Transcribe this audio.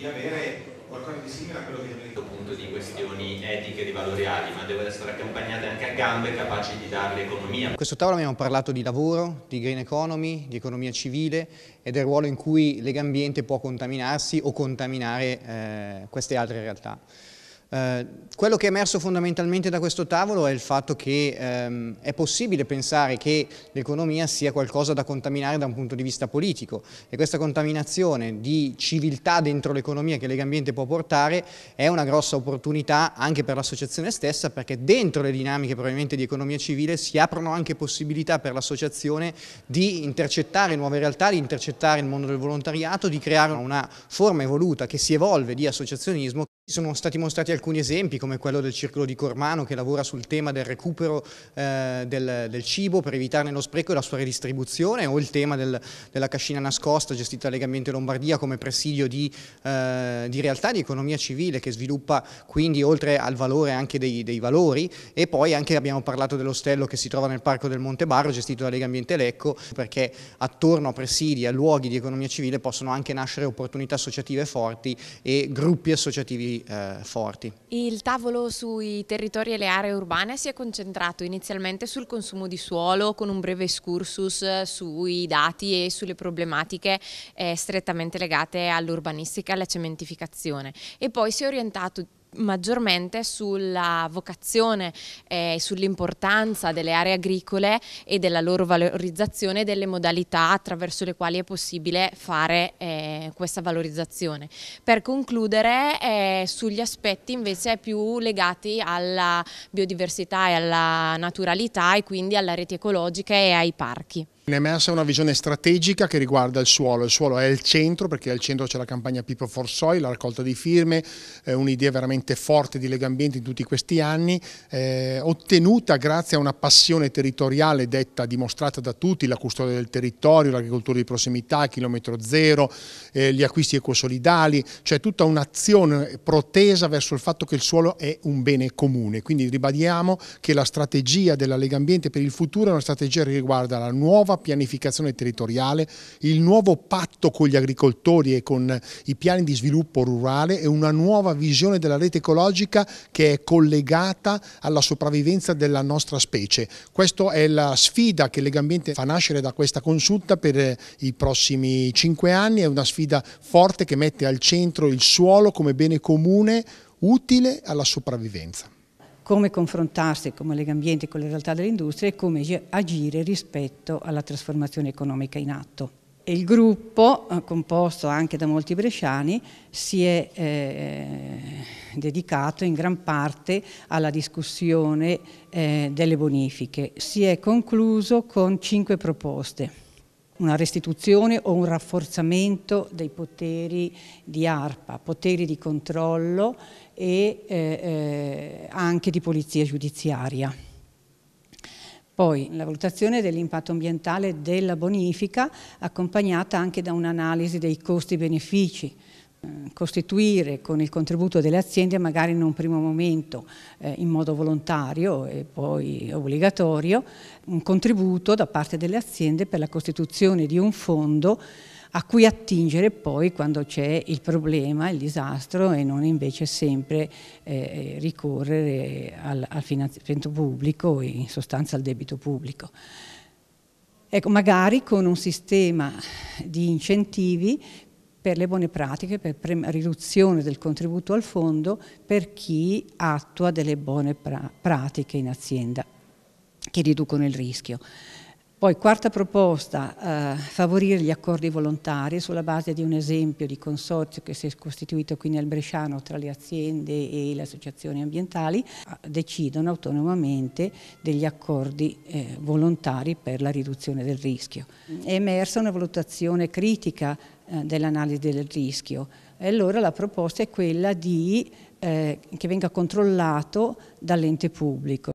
di avere qualcosa di simile a quello che abbiamo appunto di questioni etiche, di valoriali, ma devono essere accompagnate anche a gambe capaci di dare l'economia. In questo tavolo abbiamo parlato di lavoro, di green economy, di economia civile e del ruolo in cui legambiente può contaminarsi o contaminare eh, queste altre realtà. Eh, quello che è emerso fondamentalmente da questo tavolo è il fatto che ehm, è possibile pensare che l'economia sia qualcosa da contaminare da un punto di vista politico e questa contaminazione di civiltà dentro l'economia che Lega Ambiente può portare è una grossa opportunità anche per l'associazione stessa perché dentro le dinamiche probabilmente di economia civile si aprono anche possibilità per l'associazione di intercettare nuove realtà, di intercettare il mondo del volontariato, di creare una forma evoluta che si evolve di associazionismo sono stati mostrati alcuni esempi come quello del Circolo di Cormano che lavora sul tema del recupero eh, del, del, cibo per evitarne lo spreco e la sua redistribuzione o il tema del, della cascina nascosta gestita da Legambiente Lombardia come presidio di, eh, di, realtà di economia civile che sviluppa quindi oltre al valore anche dei, dei valori e poi anche abbiamo parlato dell'ostello che si trova nel parco del Monte Barro gestito da Legambiente Lecco perché attorno a presidi, a luoghi di economia civile possono anche nascere opportunità associative forti e gruppi associativi eh, forti. Il tavolo sui territori e le aree urbane si è concentrato inizialmente sul consumo di suolo con un breve excursus sui dati e sulle problematiche eh, strettamente legate all'urbanistica e alla cementificazione e poi si è orientato maggiormente sulla vocazione e eh, sull'importanza delle aree agricole e della loro valorizzazione e delle modalità attraverso le quali è possibile fare eh, questa valorizzazione. Per concludere eh, sugli aspetti invece più legati alla biodiversità e alla naturalità e quindi alla rete ecologica e ai parchi. È emersa una visione strategica che riguarda il suolo, il suolo è il centro perché al centro c'è la campagna People for Soil, la raccolta di firme, eh, un'idea veramente forte di Lega Ambiente in tutti questi anni, eh, ottenuta grazie a una passione territoriale detta, dimostrata da tutti, la custodia del territorio, l'agricoltura di prossimità, chilometro zero, eh, gli acquisti ecosolidali, cioè tutta un'azione protesa verso il fatto che il suolo è un bene comune, quindi ribadiamo che la strategia della Lega Ambiente per il futuro è una strategia che riguarda la nuova pianificazione territoriale, il nuovo patto con gli agricoltori e con i piani di sviluppo rurale e una nuova visione della rete ecologica che è collegata alla sopravvivenza della nostra specie. Questa è la sfida che Legambiente fa nascere da questa consulta per eh, i prossimi cinque anni, è una sfida forte che mette al centro il suolo come bene comune utile alla sopravvivenza come confrontarsi come Lega Ambiente con le realtà dell'industria e come agire rispetto alla trasformazione economica in atto. Il gruppo, eh, composto anche da molti bresciani, si è eh, dedicato in gran parte alla discussione eh, delle bonifiche. Si è concluso con cinque proposte una restituzione o un rafforzamento dei poteri di ARPA, poteri di controllo e eh, eh, anche di polizia giudiziaria. Poi la valutazione dell'impatto ambientale della bonifica accompagnata anche da un'analisi dei costi-benefici, eh, costituire con il contributo delle aziende magari in un primo momento eh, in modo volontario e poi obbligatorio un contributo da parte delle aziende per la costituzione di un fondo a cui attingere poi quando c'è il problema, il disastro e non invece sempre eh, ricorrere al, al finanziamento pubblico e in sostanza al debito pubblico. Ecco, magari con un sistema di incentivi per le buone pratiche, per riduzione del contributo al fondo per chi attua delle buone pra pratiche in azienda che riducono il rischio. Poi quarta proposta, eh, favorire gli accordi volontari sulla base di un esempio di consorzio che si è costituito qui nel Bresciano tra le aziende e le associazioni ambientali, eh, decidono autonomamente degli accordi eh, volontari per la riduzione del rischio. È emersa una valutazione critica eh, dell'analisi del rischio e allora la proposta è quella di, eh, che venga controllato dall'ente pubblico.